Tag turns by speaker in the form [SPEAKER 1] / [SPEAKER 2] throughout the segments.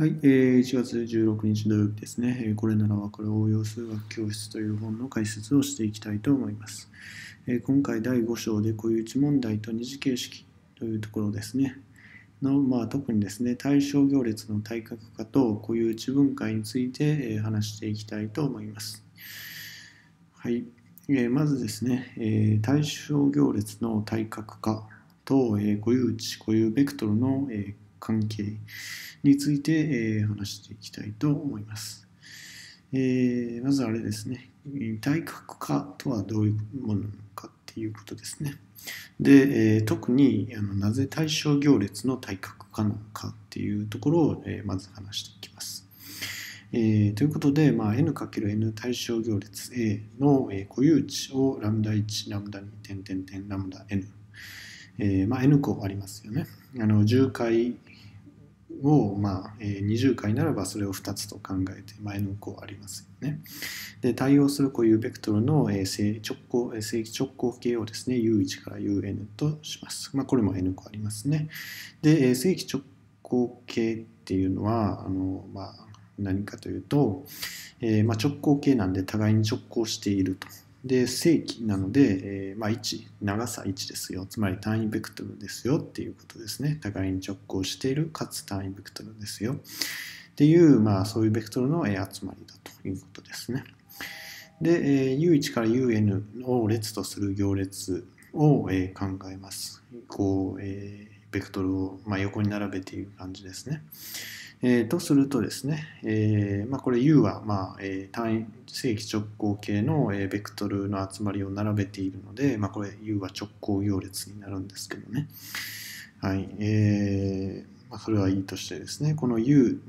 [SPEAKER 1] はい、えー、1月16日土曜日ですね、えこれならわかる応用数学教室という本の解説をしていきたいと思います。えー、今回第5章で固有値問題と二次形式というところですね。のまあ、特にですね、対象行列の対角化と固有値分解について、えー、話していきたいと思います。はい、えー、まずですね、えー、対象行列の対角化と、えー、固有値、固有ベクトルの、えー関係について、えー、話していきたいと思います。えー、まずあれですね、体格化とはどういうものなのかっていうことですね。で、えー、特にあのなぜ対象行列の体格化なのかっていうところを、えー、まず話していきます。えー、ということで、まあ、n×n 対象行列 A の、えー、固有値をラム λ1、ダ2点点点、ラム λn えーまあ、N 個ありますよね。あの10回を、まあえー、20回ならばそれを2つと考えて、まあ、N 個ありますよね。で対応するこういうベクトルの、えー、直正規直行形をですね U1 から UN とします。まあ、これも N 個ありますね。で、えー、正規直行形っていうのはあの、まあ、何かというと、えーまあ、直行形なんで互いに直行していると。で、正規なので、えー、まあ、1、長さ1ですよ。つまり単位ベクトルですよっていうことですね。互いに直行している、かつ単位ベクトルですよ。っていう、まあ、そういうベクトルの集まりだということですね。で、えー、U1 から UN を列とする行列を、えー、考えます。こう、えー、ベクトルを、まあ、横に並べている感じですね。えー、とするとですね、えーまあ、これ U は、まあえー、単位正規直行形の、えー、ベクトルの集まりを並べているので、まあ、これ U は直行行列になるんですけどね。はいえーまあ、それはいいとしてですね、この U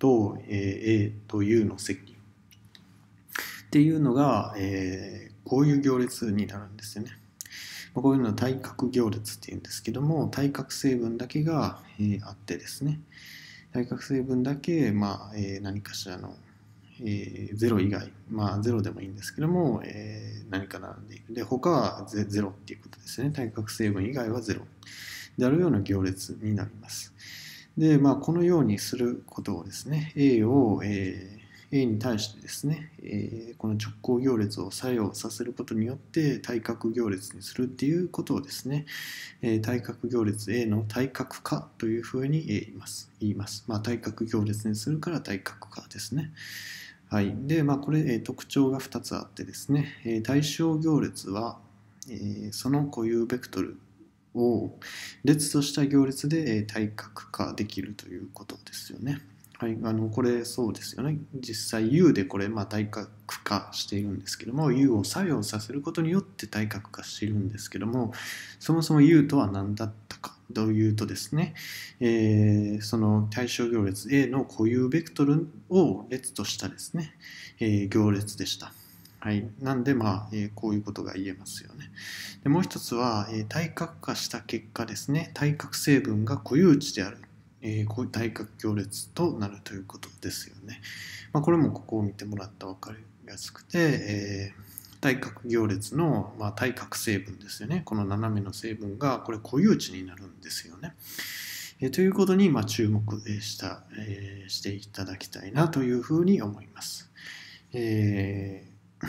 [SPEAKER 1] と、えー、A と U の積っていうのが、えー、こういう行列になるんですよね。こういうのは対角行列っていうんですけども、対角成分だけが、えー、あってですね、対角成分だけ、まあえー、何かしらの、えー、0以外、まあ、0でもいいんですけども、えー、何か並んでいるで他は0っていうことですね対角成分以外は0であるような行列になりますで、まあ、このようにすることをですね A を、えー A に対してですね、えこの直行行列を作用させることによって対角行列にするっていうことをですね、え対角行列 A の対角化というふうに言います。言います。まあ、対角行列にするから対角化ですね。はい。で、まあ、これ、え特徴が2つあってですね、え対象行列は、えその固有ベクトルを列とした行列で対角化できるということですよね。はい、あのこれそうですよね実際 U でこれ、まあ、対角化しているんですけども U を作用させることによって対角化しているんですけどもそもそも U とは何だったかというとですね、えー、その対象行列 A の固有ベクトルを列としたですね、えー、行列でした。はい、なんでまあ、えー、こういうことが言えますよね。でもう一つは、えー、対角化した結果ですね対角成分が固有値であるえー、こういう対角行列となるということですよね。まあ、これもここを見てもらったら分かりやすくて、えー、対角行列の、まあ、対角成分ですよね。この斜めの成分がこれ固有値になるんですよね。えー、ということに、まあ、注目した、えー、していただきたいなというふうに思います。えー、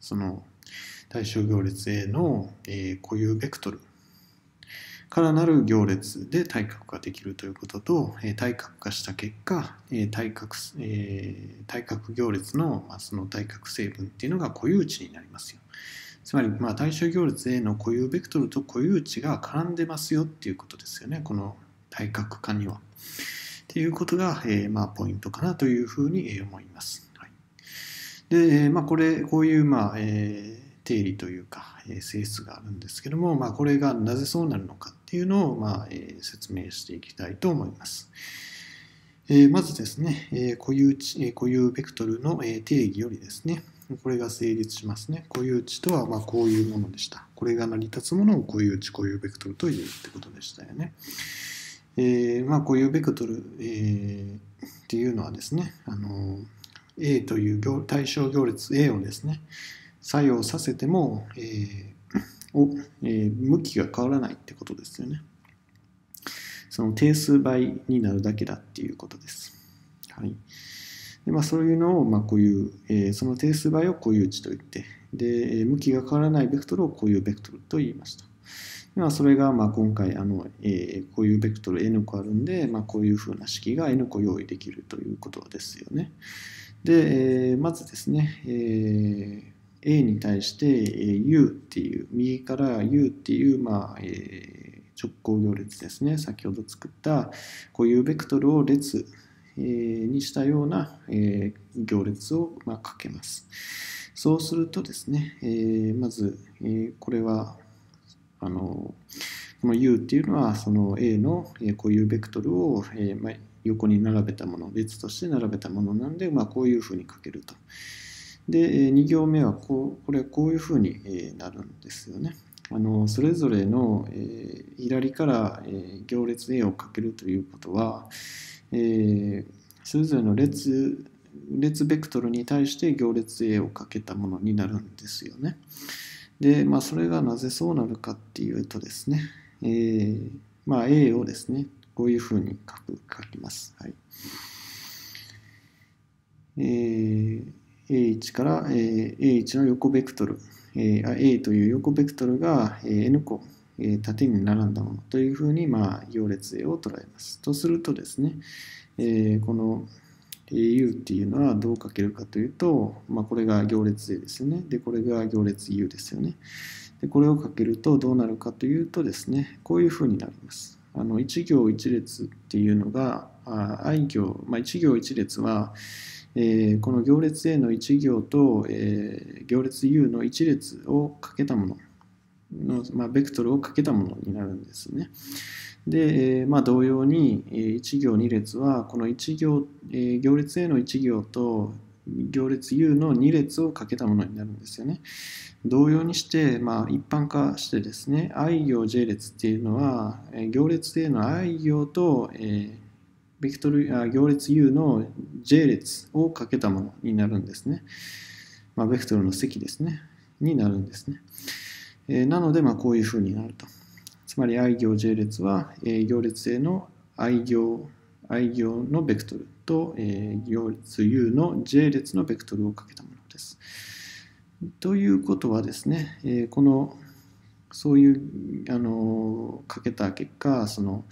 [SPEAKER 1] その対象行列 A の、えー、固有ベクトルからなる行列で対角ができるということと、えー、対角化した結果、えー、対角、えー、対角行列の、まあ、その対角成分っていうのが固有値になりますよ。つまり、まあ、対象行列への固有ベクトルと固有値が絡んでますよっていうことですよね。この対角化には。っていうことが、えー、まあ、ポイントかなというふうに思います。はい、で、まあ、これ、こういう、まあ、えー定理というか、え性質があるんですけども、まあ、これがなぜそうなるのかっていうのを、まあえ説明していきたいと思います。えまずですね、え固有値、固有ベクトルの、え定義よりですね、これが成立しますね。固有値とはまこういうものでした。これが成り立つものを固有値、固有ベクトルというってことでしたよね。えー、まあ、固有ベクトル、えー、っていうのはですね、あの A という対象行列 A をですね、作用させても、えーおえー、向きが変わらないってことですよね。その定数倍になるだけだっていうことです。はいでまあ、そういうのを、まあ、いう、えー、その定数倍を固有値と言って、で、向きが変わらないベクトルを固有ベクトルと言いました。でまあ、それがまあ今回あの、えー、こういうベクトル n 個あるんで、まあ、こういうふうな式が n 個用意できるということですよね。で、えー、まずですね、えー A に対して U っていう、右から U っていう、まあ、え直行行列ですね。先ほど作った固有ベクトルを列にしたような行列をまかけます。そうするとですね、えまず、えこれは、あの、この U っていうのは、その A の固有ベクトルを、えま横に並べたもの、列として並べたものなんで、まあ、こういうふうにかけると。で、2行目はこう、これこういうふうになるんですよね。あのそれぞれの、えー、左から、えー、行列 A をかけるということは、えー、それぞれの列列ベクトルに対して行列 A をかけたものになるんですよね。で、まあ、それがなぜそうなるかっていうとですね、えーまあ、A をですね、こういうふうに書く書きます。はいえー A1 から A1 の横ベクトル、A という横ベクトルが N 個縦に並んだものというふうに、行列 A を捉えます。とするとですね、この AU っていうのはどう書けるかというと、これが行列 A ですよね。で、これが行列 U ですよね。で、これをかけるとどうなるかというとですね、こういうふうになります。あの1行1列っていうのが、I 行、まあ、1行1列は、えー、この行列 A の1行と、えー、行列 U の1列をかけたものの、まあ、ベクトルをかけたものになるんですね。で、えー、まあ、同様に、え1行2列はこの1行、えー、行列 A の1行と行列 U の2列をかけたものになるんですよね。同様にして、まあ、一般化してですね、I 行 J 列っていうのは、行列 A の I 行と、えービクトルあ行列 U の J 列をかけたものになるんですね。まあ、ベクトルの積ですね。になるんですね。えー、なので、まあ、こういうふうになると。つまり i 行 J 列は、え行列 A の i 行 i 行のベクトルと、えー、行列 U の J 列のベクトルをかけたものです。ということはですね、えー、このそういうあのかけた結果その、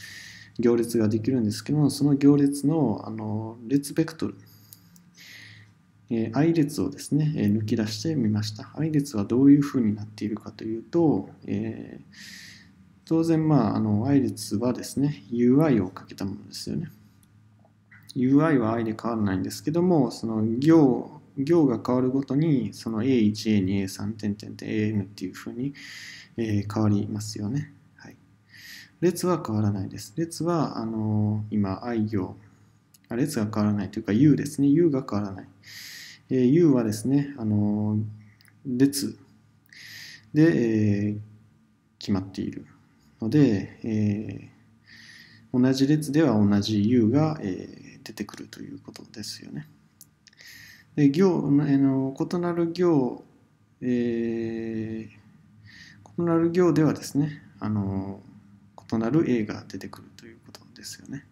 [SPEAKER 1] 行列ができるんですけどもその行列のあの列ベクトル、えー、i 列をですね、えー、抜き出してみました i 列はどういうふうになっているかというと、えー、当然まああの i 列はですね ui をかけたものですよね UI は i で変わらないんですけどもその行行が変わるごとにその A1A2A3 点点点 AN っていうふうに、えー、変わりますよね。列は変わらないです。列は、あのー、今、I 行。列が変わらないというか、U ですね。U が変わらない。えー、U はですね、あのー、列で、えー、決まっているので、えー、同じ列では同じ U が、えー、出てくるということですよね。で行あの異なる行、えー、異なる行ではですね、あのとなる A が出てくるということですよね。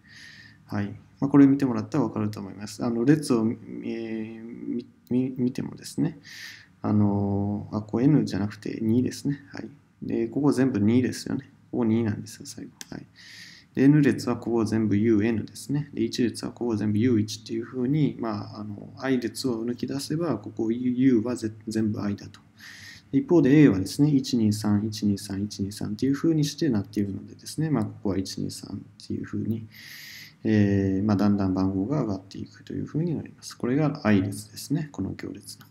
[SPEAKER 1] はいまあ、これ見てもらったら分かると思います。あの列を、えー、見てもですね、あのあこう N じゃなくて2ですね。はい、でここ全部2ですよね。ここ2なんですよ、最後。はい、で N 列はここ全部 UN ですね。で1列はここ全部 U1 っていうふうに、まあ、あの I 列を抜き出せば、ここ U は全部 I だと。一方で A はですね、123、123、123っていう風にしてなっているのでですね、まあ、ここは123っていう風に、えー、まあ、だんだん番号が上がっていくという風になります。これが I 列ですね、この行列の。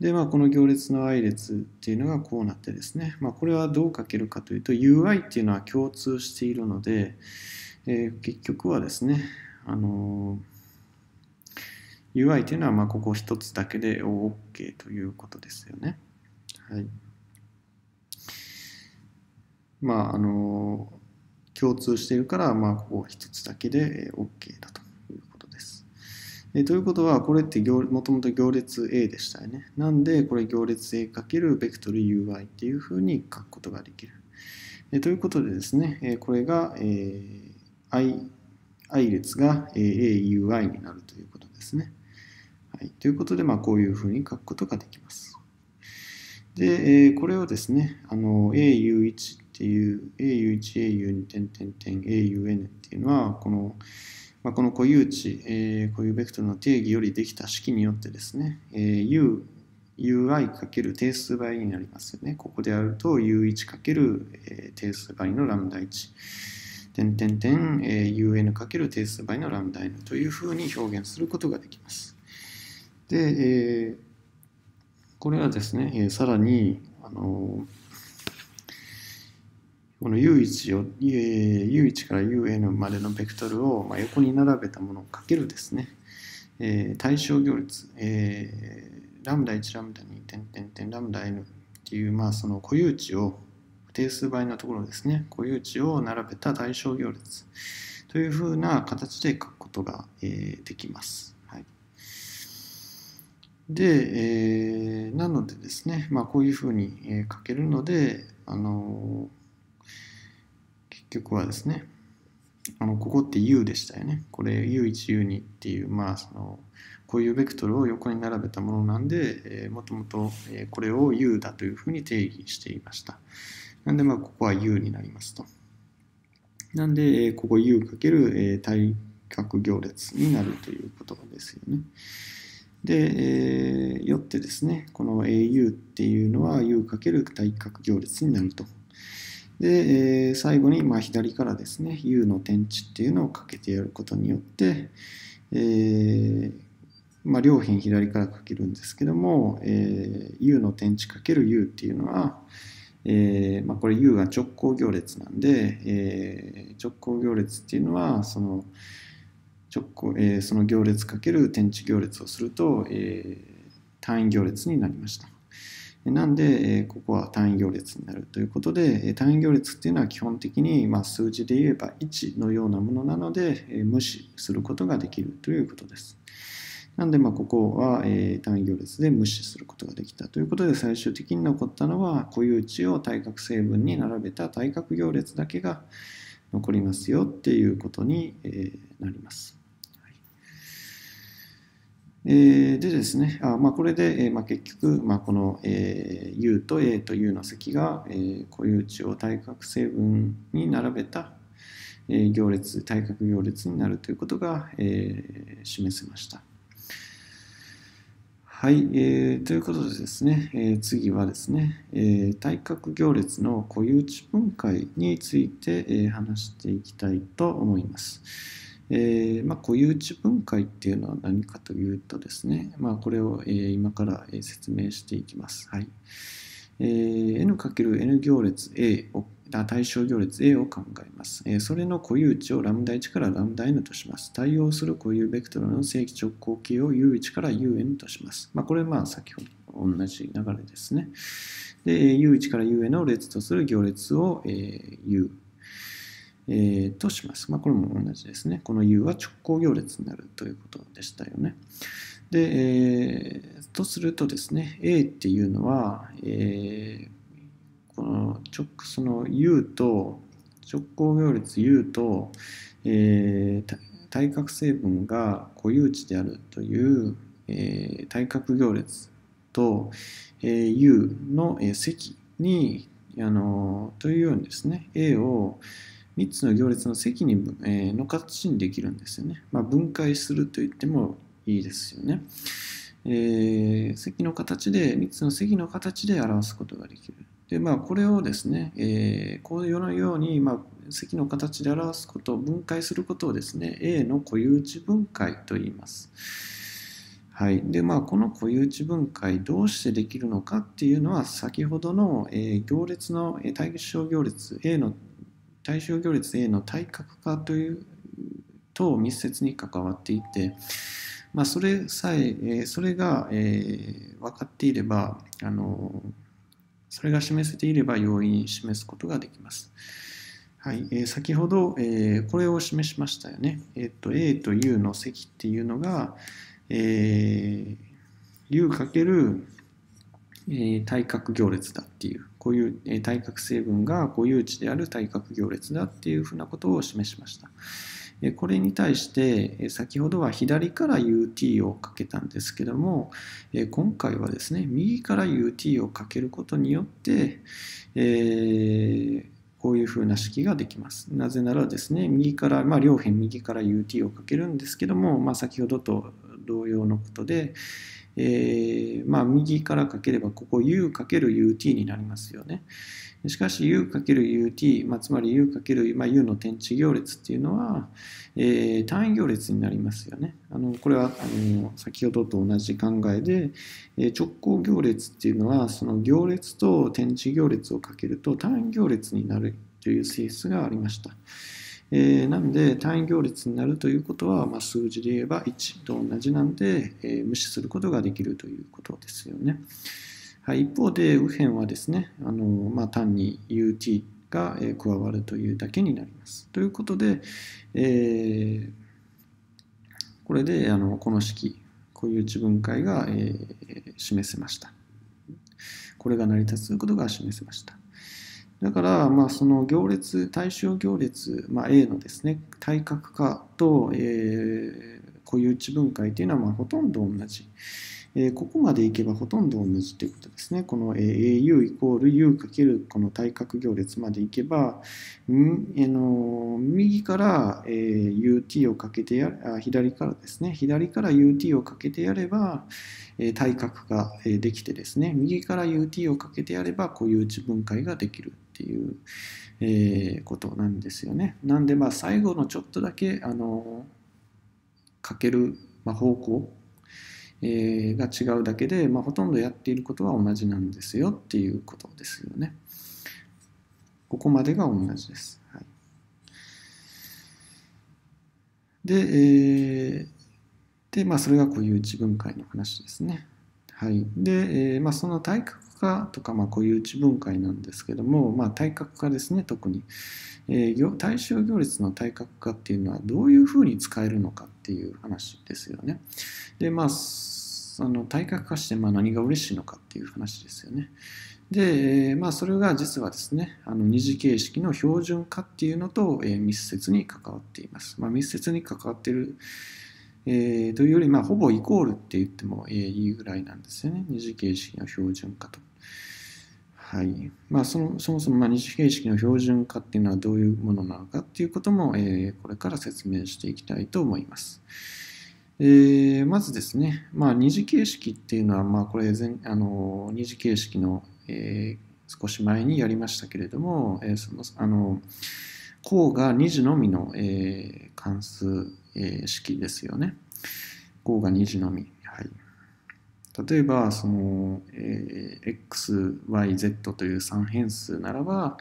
[SPEAKER 1] で、まあ、この行列の I 列っていうのがこうなってですね、まあ、これはどう書けるかというと、UI っていうのは共通しているので、えー、結局はですね、あのー UI というのはまここ一つだけで OK ということですよね。はい。まあ、あの、共通しているから、まあ、ここは一つだけで OK だということです。えということは、これってもともと行列 A でしたよね。なんで、これ行列 A× ベクトル UI っていうふうに書くことができる。えということでですね、えこれが、えー、I, I 列が AUI になるということですね。はい、ということで、まあ、こういうふうに書くことができます。で、えー、これをですね、あの、au1 っていう、au1、au2、点点点、aun っていうのは、この、まあ、この固有値、えー、固有ベクトルの定義よりできた式によってですね、えー、u、ui かける定数倍になりますよね。ここであると u1 かける、え定数倍のラムダ1。点点点、えー、un かける定数倍のラムダ n というふうに表現することができます。で、えーこれはですね、えー、さらに、あのこの U1 を、えー、U1 から UN までのベクトルを、まあ、横に並べたものをかけるですね、えー、対象行列、えー、ラムダ1ラムダ2点点点ラムダ n っていう、まあ、その固有値を定数倍のところですね固有値を並べた対象行列というふうな形で書くことが、えー、できます。で、えー、なのでですね、まあ、こういうふうに、え書けるので、あのー、結局はですね、あのここって U でしたよね。これ U1U2 っていう、まあ、そのこういうベクトルを横に並べたものなんで、えー、もともとこれを U だというふうに定義していました。なんで、まあ、ここは U になりますと。なんで、えここ U× 対角行列になるということですよね。で、えー、よってですね、この au っていうのは u× 対角行列になると。で、えー、最後に、まあ、左からですね、u の点値っていうのをかけてやることによって、えー、まあ、両辺左からかけるんですけども、えー、u の点値 ×u っていうのは、えーまあ、これ u が直行行列なんで、えー、直行行列っていうのは、その、直行、えー、その行列かける点値行列をすると、えー、単位行列になりました。なんで、えここは単位行列になるということで、え単位行列っていうのは基本的に、まあ、数字で言えば1のようなものなので、え無視することができるということです。なんで、まあ、ここは、え単位行列で無視することができたということで、最終的に残ったのは固有値を対角成分に並べた対角行列だけが残りますよっていうことに、えなります。でですね、あまあ、これで、えまあ、結局、まあ、この、え U と A と U の積が、え固有値を対角成分に並べた、え行列、対角行列になるということが、え示せました。はい、えー、ということでですね、えー、次はですね、えー、対角行列の固有値分解について、えー、話していきたいと思います。えーまあ、固有値分解っていうのは何かというとですね、まあ、これを、えー、今から、え説明していきます。はいえー、n×n 行列 A をあ対象行列 A を考えます、えそれの固有値をラムダ1からラムダ n とします。対応する固有ベクトルの正規直行形を u1 から un とします。まあ、これまあ先ほど同じ流れですね。で、u1 から un を列とする行列を、え u えー、とします。まあ、これも同じですね。この U は直行行列になるということでしたよね。で、えー、とするとですね、A っていうのは、えー、この直その U と直行行列 U と、えー、対角成分が固有値であるという、えー、対角行列と、えー、U の積にあのというようにですね A を、3つの行列の積に、えー、の形にできるんですよね。まあ、分解すると言ってもいいですよね。えー、積の形で、3つの積の形で表すことができる。で、まあ、これをですね、えー、このように、まあ、積の形で表すことを分解することをですね、A の固有値分解と言います。はい。で、まあ、この固有値分解、どうしてできるのかっていうのは、先ほどの、えー、行列の、え対象行列、A の対象行列 A の対角化というと密接に関わっていて、まあ、それさええそれが、えー、分かっていればあのそれが示せていれば容易に示すことができます。はいえー、先ほど、えー、これを示しましたよね。えーと、A と U の積っていうのが、えー、U× えー、対角行列だっていうこういう対角成分が固有値である対角行列だっていうふうなことを示しました。これに対して先ほどは左から UT をかけたんですけども今回はですね右から UT をかけることによって、えー、こういう風な式ができます。なぜならですね右から、まあ、両辺右から UT をかけるんですけども、まあ、先ほどと同様のことで、えー、まあ、右からかければ、ここ u×ut になりますよね。しかし u×ut、まあ、つまり u× まあ、u の点値行列っていうのは、えー、単位行列になりますよね。あのこれはあの先ほどと同じ考えで、えー、直行行列っていうのはその行列と点値行列をかけると単位行列になるという性質がありました。えー、なんで単位行列になるということは、まあ、数字で言えば1と同じなんで、えー、無視することができるということですよね。はい、一方で右辺はですね、あのまあ、単に ut が、え加わるというだけになります。ということで、えー、これであのこの式固有値分解が、えー、示せました。これが成り立つことが示せました。だから、まあ、その行列、対象行列、まあ、A のですね、対角化と、えー、固有値分解というのは、まあ、ほとんど同じ。えー、ここまでいけばほとんど同じということですね。この au イコール u かけるこの対角行列までいけば、んえの右から、えー、ut をかけてやあ、左からですね、左から ut をかけてやれば、えー、対角ができてですね、右から ut をかけてやれば固有値分解ができる。ていう、えー、ことなんですよね。なんでまあ最後のちょっとだけあのかける、まあ、方向、えー、が違うだけで、まあ、ほとんどやっていることは同じなんですよっていうことですよね。ここまでが同じです。はい、で、えー、で、まあ、それが固有一分解の話ですね。はい、で、えー、まあ、その対角化とか、まあ、いう値分解なんですけども、まあ、対角化ですね特に、えー、大衆行列の対角化っていうのはどういうふうに使えるのかっていう話ですよね。でまああの対角化してまあ何が嬉しいのかっていう話ですよね。で、まあ、それが実はですねあの二次形式の標準化っていうのと、え密接に関わっています。まあ、密接に関わっているえー、というより、まあ、ほぼイコールって言っても、えー、いいぐらいなんですよね。二次形式の標準化と。はい。まあ、そのそもそも、まあ、二次形式の標準化っていうのはどういうものなのかっていうことも、えー、これから説明していきたいと思います。えー、まずですね、まあ、二次形式っていうのは、まあ、これ前、あの、二次形式の、えー、少し前にやりましたけれども、えー、その、あの、項が2次のみの、えー、関数え式ですよね。5が2次のみ。はい、例えばその、えー、xyz という3変数ならば、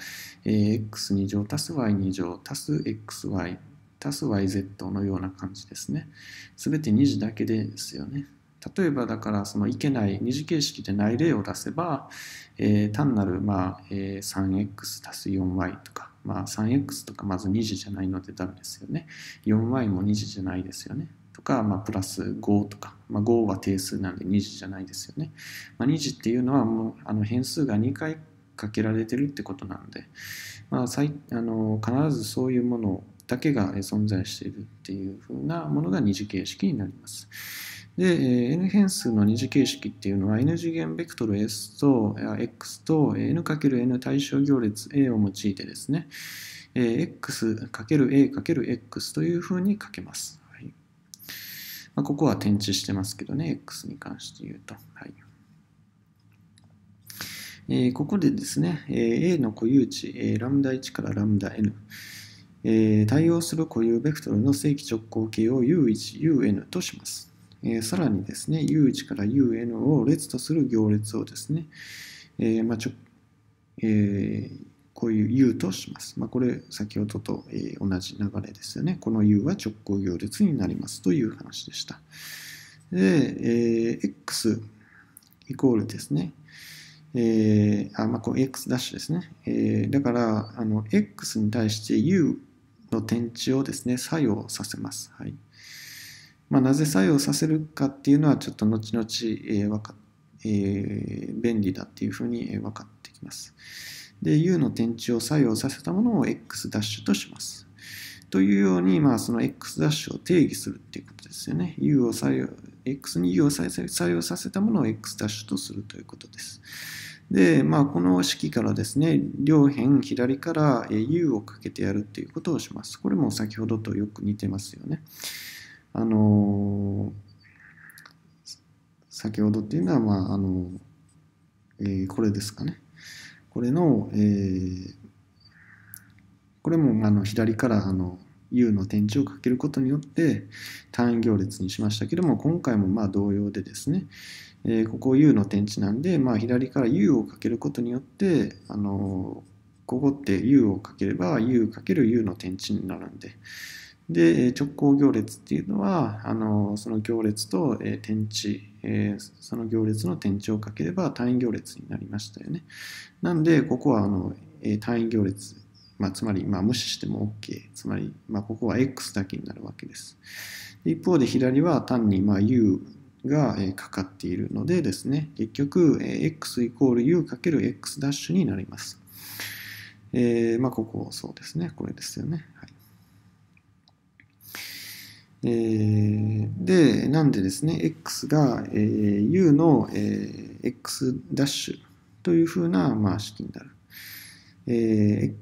[SPEAKER 1] えー、x2 乗足す y2 乗足す xy 足す yz のような感じですね。すべて2次だけですよね。例えばだからそのいけない二次形式でない例を出せば、えー、単なるまあ、えー、3x 足す 4y とかまあ、3x とかまず2次じゃないのでダメですよね。4y も2次じゃないですよね。とか、まあ、プラス5とか、まあ、5は定数なんで2次じゃないですよね。まあ、2次っていうのはもうあの変数が2回かけられてるってことなんで、まあ、最あの必ずそういうものだけが存在しているっていうふうなものが2次形式になります。で、n 変数の二次形式っていうのは n 次元ベクトル s と x と n×n 対象行列 a を用いてですね、x×a×x というふうに書けます。はいまあ、ここは点置してますけどね、x に関して言うと。はいえー、ここでですね、A の固有値、えー、ラムダ1からラムダ N、えー、対応する固有ベクトルの正規直行形を U1、UN とします。えー、さらにですね、U1 から UN を列とする行列をですね、えー、まあちょえー、こういう U とします。まあ、これ先ほどと、え同じ流れですよね。この U は直行行列になりますという話でした。で、え X イコールですね。えー、あ、まあ、こう X' ダッシュですね。えー、だから、あの、X に対して U の点値をですね、作用させます。はい。まあ、なぜ作用させるかっていうのはちょっと後々、えーかえー、便利だっていうふうに分かってきます。で、U の点値を作用させたものを X' とします。というように、まあ、その X' を定義するっていうことですよね。U を作用、X に U を作用させたものを X' とするということです。で、まあ、この式からですね、両辺左から U をかけてやるっていうことをします。これも先ほどとよく似てますよね。あの先ほどっていうのは、まああのえー、これですかね。これの、えー、これもあの左からあの U の点値をかけることによって単位行列にしましたけども今回もまあ同様でですね、えー、ここ U の点値なんで、まあ、左から U をかけることによってあのここって U をかければ U かける U の点値になるんで、で、直行行列っていうのは、あのその行列と、え点値、えその行列の点値をかければ単位行列になりましたよね。なんで、ここはあの、え単位行列、まあ、つまり、まあ、無視しても OK。つまり、まあ、ここは X だけになるわけです。一方で左は単に、まあ、U がかかっているのでですね、結局、x イコール u かける x ダッシュになります。えー、まあ、ここ、そうですね、これですよね。はい。えー、で、なんでですね、x が、えー、u の、えー、x' というふうな、まあ、式になる。え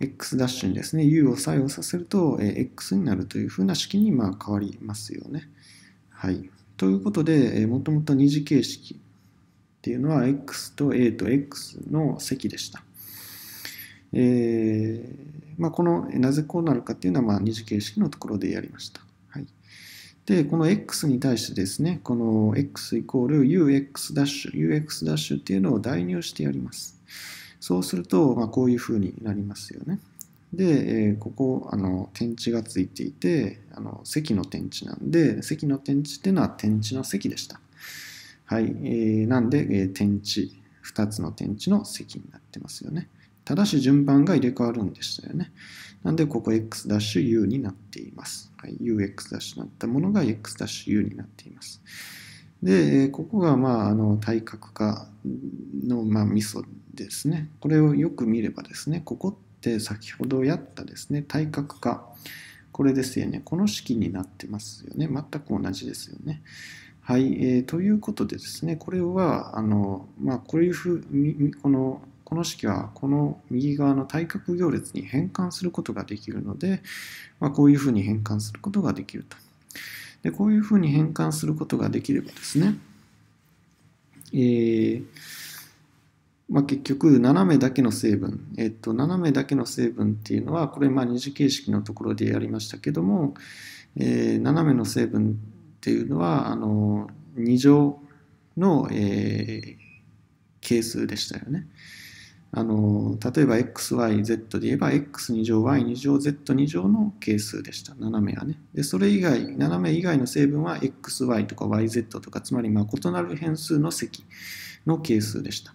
[SPEAKER 1] ー、x' にですね、u を作用させると、えー、x になるというふうな式に、まあ、変わりますよね。はい。ということで、えー、もともと二次形式っていうのは、x と a と x の積でした。えーまあ、このなぜこうなるかっていうのは、まあ、二次形式のところでやりました。で、この x に対してですね、この x イコール ux ダッシュ、ux ダッシュっていうのを代入してやります。そうすると、まあ、こういう風になりますよね。で、えここ、あの、点値がついていて、あの、積の点値なんで、積の点値っていうのは点値の積でした。はい。えー、なんで、え点値、2つの点値の積になってますよね。ただし順番が入れ替わるんでしたよね。なんで、ここ x'u になっています。はい、ux' なったものが x'u になっています。で、ここが、まあ、あの、対角化の、まあ、ミソですね。これをよく見ればですね、ここって先ほどやったですね、対角化。これですよね。この式になってますよね。全く同じですよね。はい。えー、ということでですね、これは、あの、まあ、こういうふうに、この、この式はこの右側の対角行列に変換することができるので、まあ、こういうふうに変換することができると。でこういうふうに変換することができればですね、えーまあ、結局斜めだけの成分、えっと、斜めだけの成分っていうのはこれまあ二次形式のところでやりましたけども、えー、斜めの成分っていうのはあの2乗の、えー、係数でしたよね。あの例えば xyz で言えば x 二乗 y 二乗 z 二乗の係数でした斜めがねでそれ以外斜め以外の成分は xy とか yz とかつまりま異なる変数の積の係数でした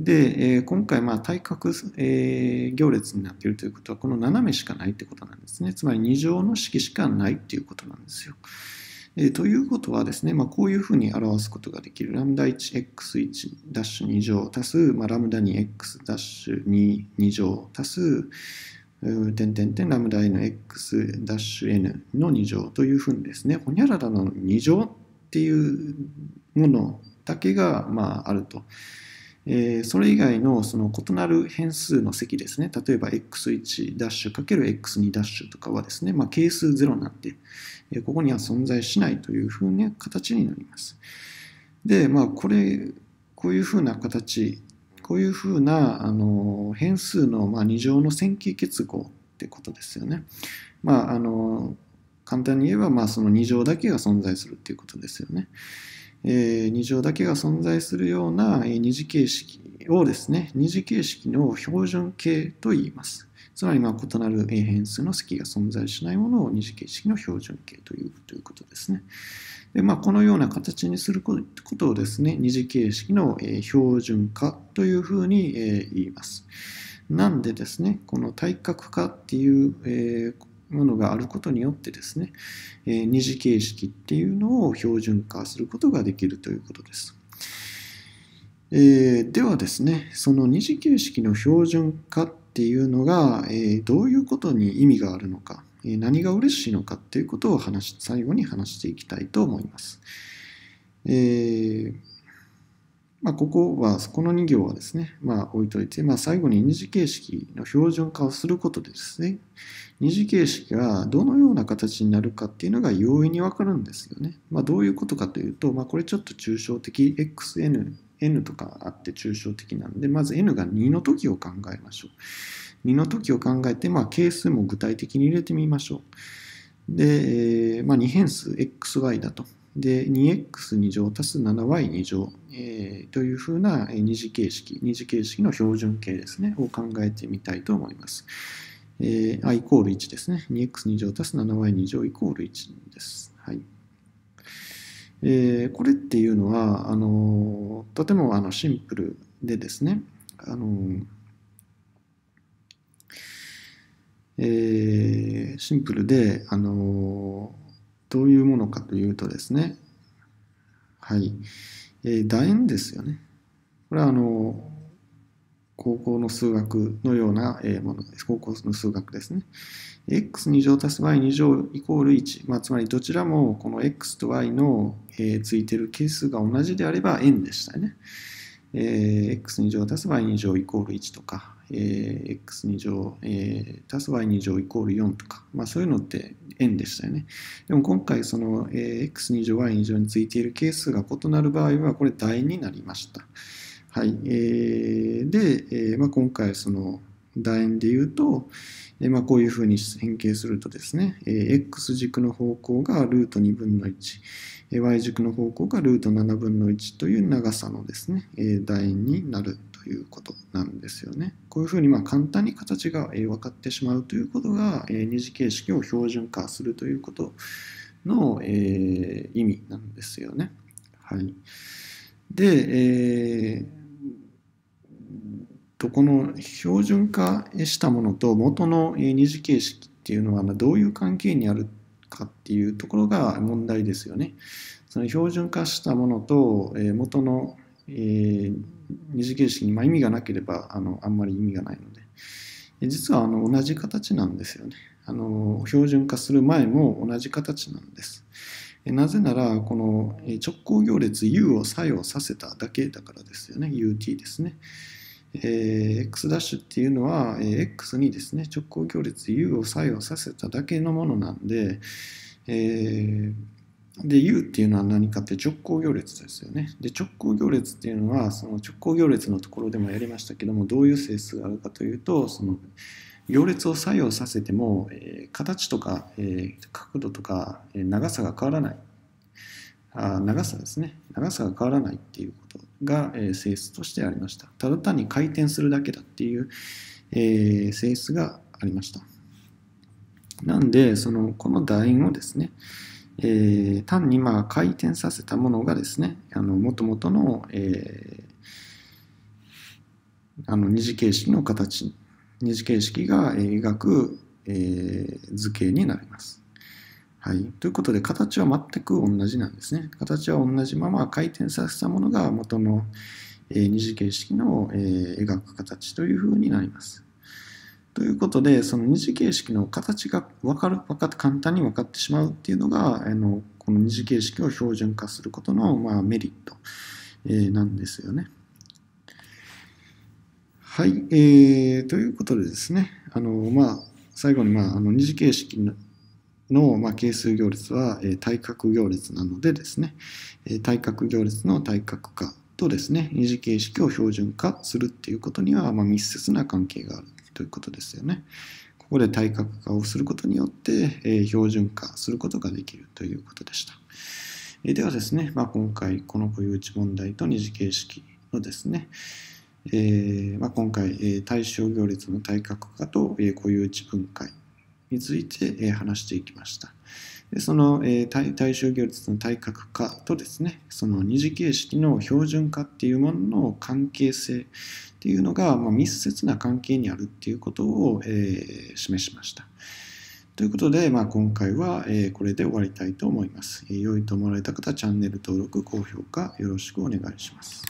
[SPEAKER 1] で、えー、今回まあ対角、えー、行列になっているということはこの斜めしかないってことなんですねつまり2乗の式しかないっていうことなんですよえー、ということはですね、まあ、こういうふうに表すことができる。ラムダ 1x1-2 乗足す、まあ、ラムダ 2x-2 乗足す、点点点ラムダ n x ダッシュ n の2乗というふうにですね、ほにゃららの2乗っていうものだけが、まあ、あると。それ以外のその異なる変数の積ですね、例えば x1'×x2' とかはですね、まあ、係数0になって、ここには存在しないというふうな形になります。で、まあ、これ、こういうふうな形、こういうふうなあの変数の、まあ、2乗の線形結合ってことですよね。まあ、あの簡単に言えば、その2乗だけが存在するっていうことですよね。えー、2乗だけが存在するような、え二次形式をですね、二次形式の標準形と言います。つまり、まあ、異なる変数の積が存在しないものを二次形式の標準形というということですね。でまあ、このような形にすることをですね、二次形式の標準化というふうに言います。なんでですね、この対角化っていうものがあることによってですね、えー、二次形式っていうのを標準化することができるということです。えー、ではですね、その二次形式の標準化っていうのが、えー、どういうことに意味があるのか、えー、何が嬉しいのかっていうことを話最後に話していきたいと思います。えーまあ、ここは、この2行はですね、まあ、置いといて、まあ、最後に二次形式の標準化をすることでですね、二次形式がどのような形になるかっていうのが容易にわかるんですよね。まあ、どういうことかというと、まあ、これちょっと抽象的、xn、n とかあって抽象的なんで、まず n が2の時を考えましょう。2の時を考えて、まあ、係数も具体的に入れてみましょう。で、まあ、2変数 xy だと。で、2x2 乗足す 7y2 乗えというふうな二次形式、二次形式の標準形ですね、を考えてみたいと思います。え i イコール1ですね。2x2 乗足す 7y2 乗イコール1です。はい。えこれっていうのは、あのとてもあのシンプルでですね、あのえー、シンプルで、あのどういうものかというとですね、はい。えー、楕円ですよね。これはあの高校の数学のようなものです。高校の数学ですね。x2 乗足す y2 乗イコール1。まあ、つまりどちらもこの x と y の、えー、ついてる係数が同じであれば円でしたね。えー、x2 乗足す y2 乗イコール1とか、えー、x2 乗、えー、足す y2 乗イコール4とか、まあ、そういうのって円でしたよね。でも今回その、えー、x2 乗 y2 乗についている係数が異なる場合はこれ楕円になりました。はい。えー、で、えーまあ、今回その楕円で言うと、えーまあ、こういうふうに変形するとですね、えー、x 軸の方向がルート2分の1、y 軸の方向がルート7分の1という長さのですね、台になるということなんですよね。こういうふうにま簡単に形が分かってしまうということが、二次形式を標準化するということの意味なんですよね。はい、で、えー、この標準化したものと元の二次形式っていうのはどういう関係にあるっかっていうところが問題ですよね。その標準化したものと、え元の、え二次形式に、ま意味がなければあのあんまり意味がないので、実はあの同じ形なんですよねあの。標準化する前も同じ形なんです。なぜなら、この直行行列 U を作用させただけだからですよね。UT ですね。えー、x' っていうのは、えー、x にですね直行行列 u を作用させただけのものなんで、えー、で u っていうのは何かって直行行列ですよねで直行行列っていうのはその直行行列のところでもやりましたけどもどういう性質があるかというとその行列を作用させても、えー、形とか、えー、角度とか、えー、長さが変わらないあ長さですね長さが変わらないっていうことが、えー、性質としてありましたただ単に回転するだけだっていう、えー、性質がありましたなんでそのこの楕円をですね、えー、単にまあ回転させたものがですねあの元々の、えあの二次形式の形二次形式が描く、え図形になりますはい。ということで、形は全く同じなんですね。形は同じまま回転させたものが元の、えー、二次形式の、えー、描く形というふうになります。ということで、その二次形式の形が分かる、分か簡単に分かってしまうっていうのが、あのこの二次形式を標準化することの、まあ、メリット、えー、なんですよね。はい、えー、ということでですね、あのまあ、最後に、まあ、あの二次形式のの、まあ、係数行列は、えー、対角行列なのでですね、えー、対角行列の対角化とですね、二次形式を標準化するっていうことには、まあ、密接な関係があるということですよね。ここで対角化をすることによって、えー、標準化することができるということでした。
[SPEAKER 2] えー、ではですね、
[SPEAKER 1] まあ、今回この固有値問題と二次形式のですね、えーまあ、今回、えー、対象行列の対角化と、えー、固有値分解について話していきました。でその対対象行列の対角化とですね、その二次形式の標準化っていうものの関係性っていうのが、ま密接な関係にあるっていうことを、えー、示しました。ということで、まあ、今回は、えこれで終わりたいと思います。良いと思われた方、チャンネル登録、高評価よろしくお願いします。